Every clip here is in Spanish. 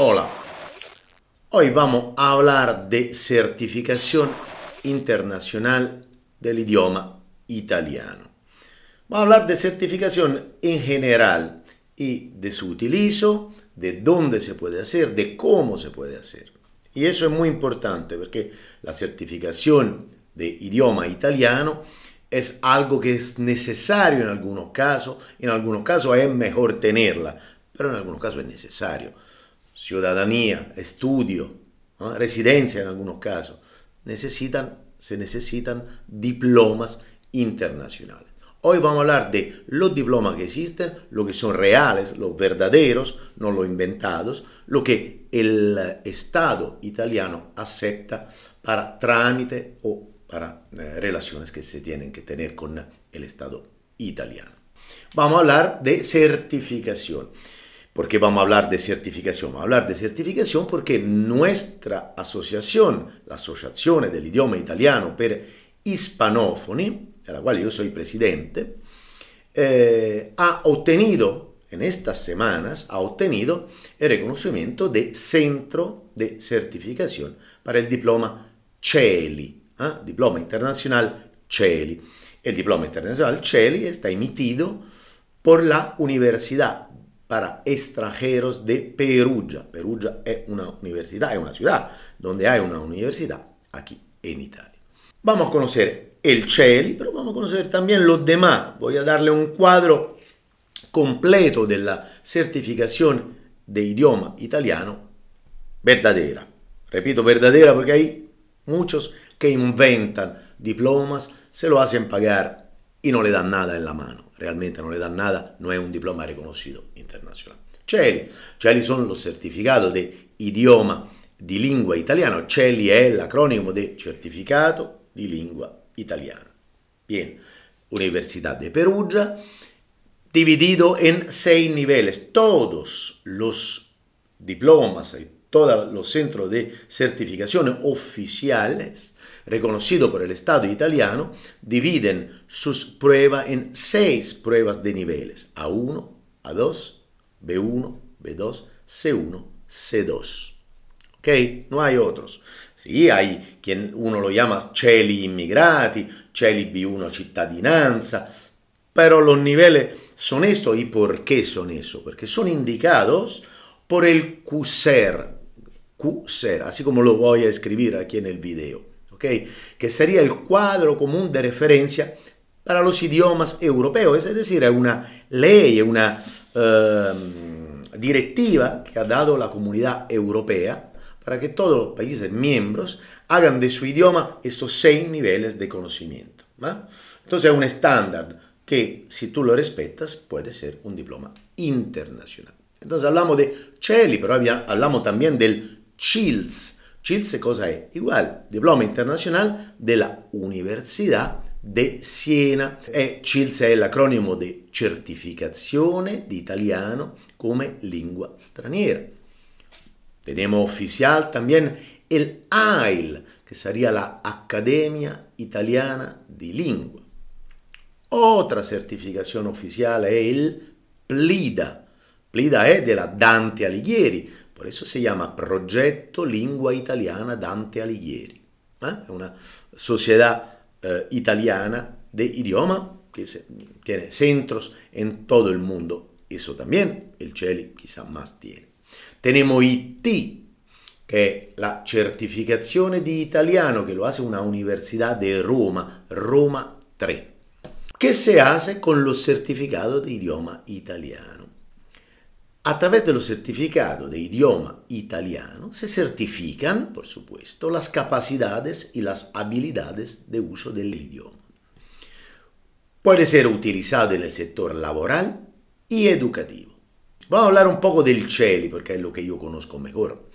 Hola, hoy vamos a hablar de certificación internacional del idioma italiano. Vamos a hablar de certificación en general y de su utilizo, de dónde se puede hacer, de cómo se puede hacer. Y eso es muy importante porque la certificación de idioma italiano es algo que es necesario en algunos casos, en algunos casos es mejor tenerla, pero en algunos casos es necesario ciudadanía, estudio, residencia en algunos casos, necesitan, se necesitan diplomas internacionales. Hoy vamos a hablar de los diplomas que existen, lo que son reales, los verdaderos, no los inventados, lo que el Estado italiano acepta para trámite o para eh, relaciones que se tienen que tener con el Estado italiano. Vamos a hablar de certificación. ¿Por qué vamos a hablar de certificación? Vamos a hablar de certificación porque nuestra asociación, la Asociación del idioma Italiano per Hispanófoni, de la cual yo soy presidente, eh, ha obtenido, en estas semanas, ha obtenido el reconocimiento de Centro de Certificación para el diploma CELI, ¿ah? diploma internacional CELI. El diploma internacional CELI está emitido por la Universidad para extranjeros de Perugia. Perugia es una universidad, es una ciudad donde hay una universidad aquí en Italia. Vamos a conocer el Celi, pero vamos a conocer también los demás. Voy a darle un cuadro completo de la certificación de idioma italiano verdadera. Repito, verdadera porque hay muchos que inventan diplomas, se lo hacen pagar e non le dà nada en mano, realmente non le dà nada, non è un diploma riconosciuto internazionale. CELI, CELI sono lo certificato di idioma di lingua italiana, CELI è l'acronimo di certificato di lingua italiana. Bien, Università di Perugia, dividido in sei niveles. Todos los diplomas y todos los centros de certificación oficiales reconocidos por el Estado italiano dividen sus pruebas en seis pruebas de niveles, A1, A2, B1, B2, C1, C2. ¿Ok? No hay otros. Sí, hay quien uno lo llama CELI inmigrati, CELI B1 cittadinanza, pero los niveles son estos. y por qué son eso, porque son indicados por el CUSER, q así como lo voy a escribir aquí en el video, ¿ok? Que sería el cuadro común de referencia para los idiomas europeos, es decir, es una ley, una em, directiva que ha dado la comunidad europea para que todos los países miembros hagan de su idioma estos seis niveles de conocimiento. Entonces es un estándar que si tú lo respetas puede ser un diploma internacional. Entonces hablamos de CELI, pero hablamos también del CILS. CILS cosa è? Igual, Diploma Internazionale della Università de Siena. E CILS è l'acronimo di Certificazione di Italiano come Lingua Straniera. Tenemos oficial también el AIL, que sería la Accademia Italiana di Lingua. Otra certificazione ufficiale è il PLIDA. PLIDA è della Dante Alighieri, Por eso se llama Progetto Lingua Italiana Dante Alighieri. ¿eh? una società eh, italiana di idioma che se, tiene centros in tutto il mondo. Eso también el CELI quizá más tiene. Tenemos IT, che è la certificazione di italiano che lo hace una università di Roma, Roma 3, che se hace con lo certificato di idioma italiano. Attraverso lo certificato di idioma italiano se certificano, por supuesto, le capacità e le habilidades di uso del idioma. Puede ser utilizado en el sector laboral educativo. Vamos a hablar un poco del CELI perché è lo che io conozco mejor.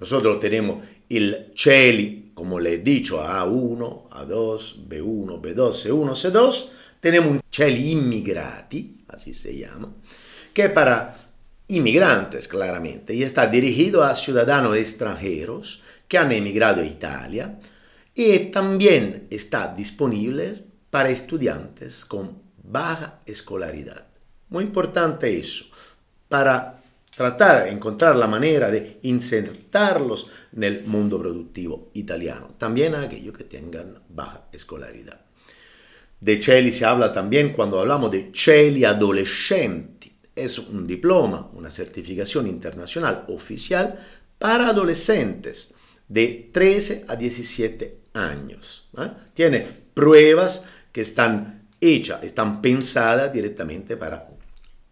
Nosotros abbiamo il CELI, come le ho detto, A1, A2, B1, B2, C1, C2. Abbiamo un CELI inmigrati, así se llama, que para inmigrantes claramente y está dirigido a ciudadanos extranjeros que han emigrado a Italia y también está disponible para estudiantes con baja escolaridad. Muy importante eso, para tratar de encontrar la manera de insertarlos en el mundo productivo italiano, también a aquellos que tengan baja escolaridad. De CELI se habla también cuando hablamos de CELI adolescentes es un diploma, una certificación internacional oficial para adolescentes de 13 a 17 años. ¿ah? Tiene pruebas que están hechas, están pensadas directamente para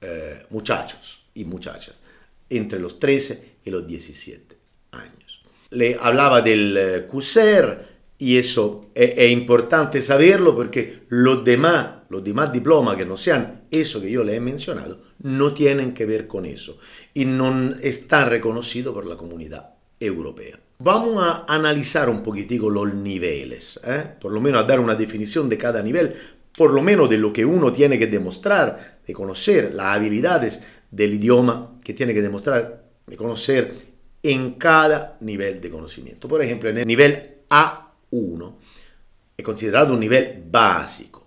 eh, muchachos y muchachas entre los 13 y los 17 años. Le hablaba del eh, CUSER y eso es, e importante saberlo porque los demás, los demás diplomas que no sean eso que yo le he mencionado, no tienen que ver con eso y no está reconocido por la comunidad europea. Vamos a analizar un poquitico los niveles, ¿eh? por lo menos a dar una definición de cada nivel, por lo menos de lo que uno tiene que demostrar, de conocer las habilidades del idioma que tiene que demostrar, de conocer en cada nivel de conocimiento. Por ejemplo, en el nivel A1 es considerado un nivel básico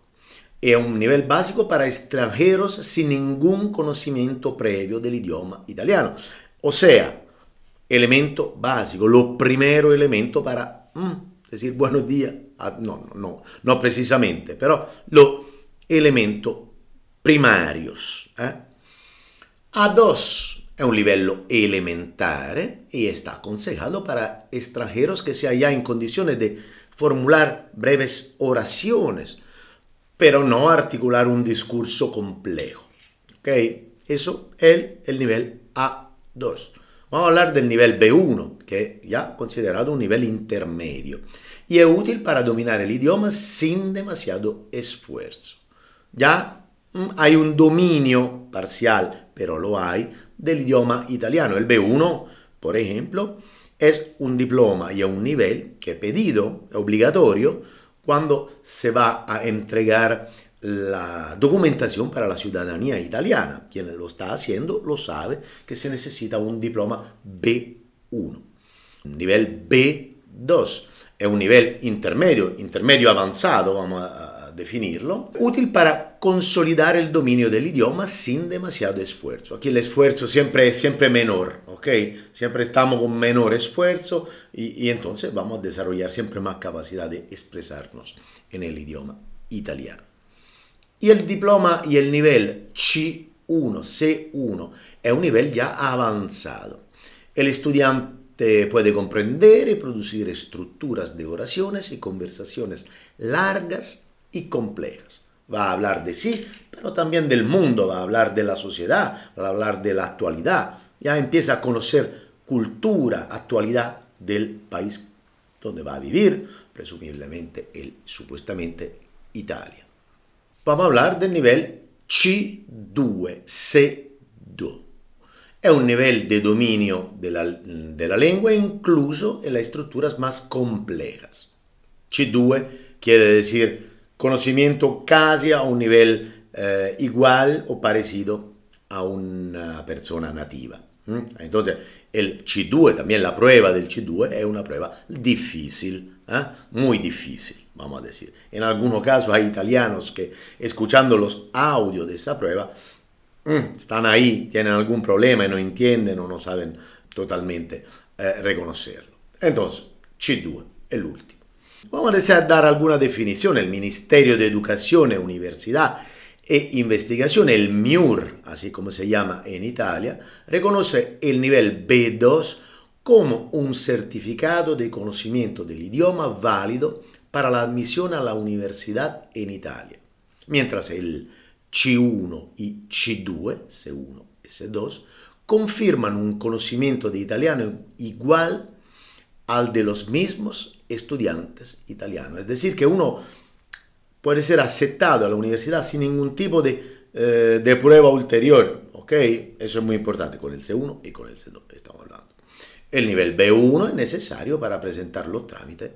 es un nivel básico para extranjeros sin ningún conocimiento previo del idioma italiano. O sea, elemento básico, lo primero elemento para mm, decir buenos días. Ah, no, no, no, no precisamente, pero los elementos primarios. Eh. A2 es un nivel elementare y está aconsejado para extranjeros que se hallan en condiciones de formular breves oraciones pero no articular un discurso complejo. ¿Ok? Eso es el nivel A2. Vamos a hablar del nivel B1, que ya considerado un nivel intermedio, y es útil para dominar el idioma sin demasiado esfuerzo. Ya mm, hay un dominio parcial, pero lo hay, del idioma italiano. El B1, por ejemplo, es un diploma y a un nivel que he pedido, obligatorio, cuando se va a entregar la documentación para la ciudadanía italiana. Quien lo está haciendo lo sabe que se necesita un diploma B1, un nivel B2, es un nivel intermedio, intermedio avanzado, vamos a definirlo, útil para consolidar el dominio del idioma sin demasiado esfuerzo. Aquí el esfuerzo siempre es siempre menor, ¿ok? Siempre estamos con menor esfuerzo y, entonces vamos a desarrollar siempre más capacidad de expresarnos en el idioma italiano. Y el diploma y el nivel C1, C1 es un nivel ya avanzado. El estudiante puede comprender y producir estructuras de oraciones y conversaciones largas y complejas. Va a hablar de sí, pero también del mundo, va a hablar de la sociedad, va a hablar de la actualidad. Ya empieza a conocer cultura, actualidad del país donde va a vivir, presumiblemente el, supuestamente Italia. Vamos a hablar del nivel C2, C2. Es un nivel de dominio de la, de la lengua incluso en las estructuras más complejas. C2 quiere decir conocimiento casi a un nivel eh, igual o parecido a una persona nativa. Mm? Entonces, el C2, también la prueba del C2, es una prueba difícil, ¿eh? muy difícil, vamos a decir. En algunos casos hay italianos que escuchando los audios de esta prueba, mm, están ahí, tienen algún problema y no entienden o no saben totalmente eh, reconocerlo. Entonces, C2 è l'ultimo. Vamos a dar alguna definición. El Ministerio de Educación, Universidad e Investigación, el MIUR, así como se llama en Italia, reconoce el nivel B2 como un certificado de conocimiento del idioma válido para la admisión a la universidad en Italia, mientras el C1 y C2, C1 y C2, confirman un conocimiento de italiano igual al de los mismos estudiantes italianos. Es decir, que uno puede ser aceptado a la universidad sin ningún tipo de, eh, prueba ulterior. ¿Ok? Eso es muy importante con el C1 y con el C2 estamos hablando. El nivel B1 es necesario para presentar los trámites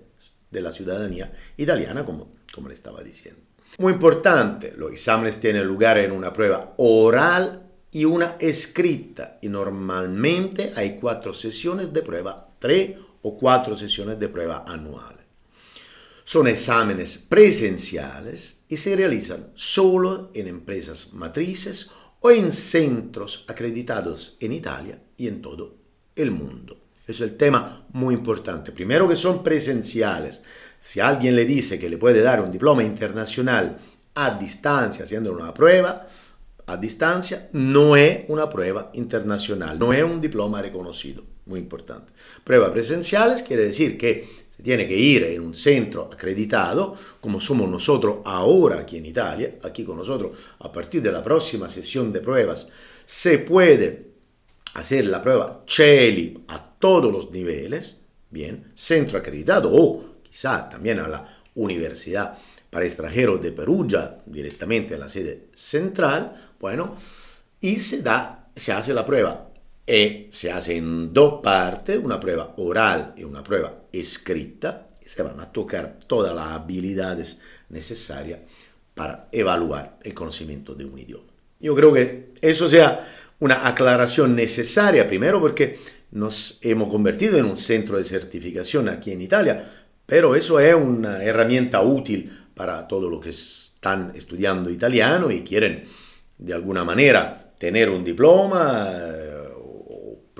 de la ciudadanía italiana, como, como le estaba diciendo. Muy importante, los exámenes tienen lugar en una prueba oral y una escrita y normalmente hay cuatro sesiones de prueba, tres o cuatro sesiones de prueba anuales. Son exámenes presenciales y se realizan solo en empresas matrices o en centros acreditados en Italia y en todo el mundo. Eso es el tema muy importante. Primero que son presenciales. Si alguien le dice que le puede dar un diploma internacional a distancia, haciendo una prueba a distancia, no es una prueba internacional, no es un diploma reconocido muy importante. Pruebas presenciales quiere decir que se tiene que ir en un centro acreditado, como somos nosotros ahora aquí en Italia, aquí con nosotros a partir de la próxima sesión de pruebas, se puede hacer la prueba CELI a todos los niveles, bien, centro acreditado o quizá también a la Universidad para Extranjeros de Perugia, directamente en la sede central, bueno, y se da, se hace la prueba e se hace en dos partes, una prueba oral y una prueba escrita, y se van a tocar todas las habilidades necesarias para evaluar el conocimiento de un idioma. Yo creo que eso sea una aclaración necesaria, primero porque nos hemos convertido en un centro de certificación aquí en Italia, pero eso es una herramienta útil para todos los que están estudiando italiano y quieren de alguna manera tener un diploma,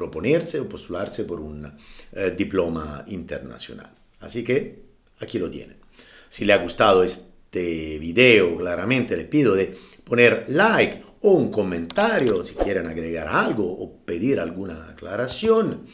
proponerse o postularse por un eh, diploma internacional. Así que aquí lo tienen. Si le ha gustado este video, claramente les pido de poner like o un comentario si quieren agregar algo o pedir alguna aclaración.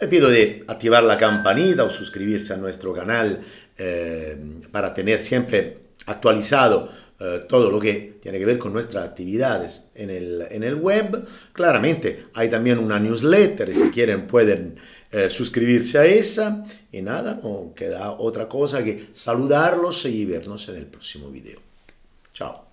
Le pido de activar la campanita o suscribirse a nuestro canal eh, para tener siempre actualizado eh, todo lo que tiene que ver con nuestras actividades en el, en el web. Claramente hay también una newsletter, si quieren pueden eh, suscribirse a esa. Y nada, no queda otra cosa que saludarlos y vernos en el próximo video. Chao.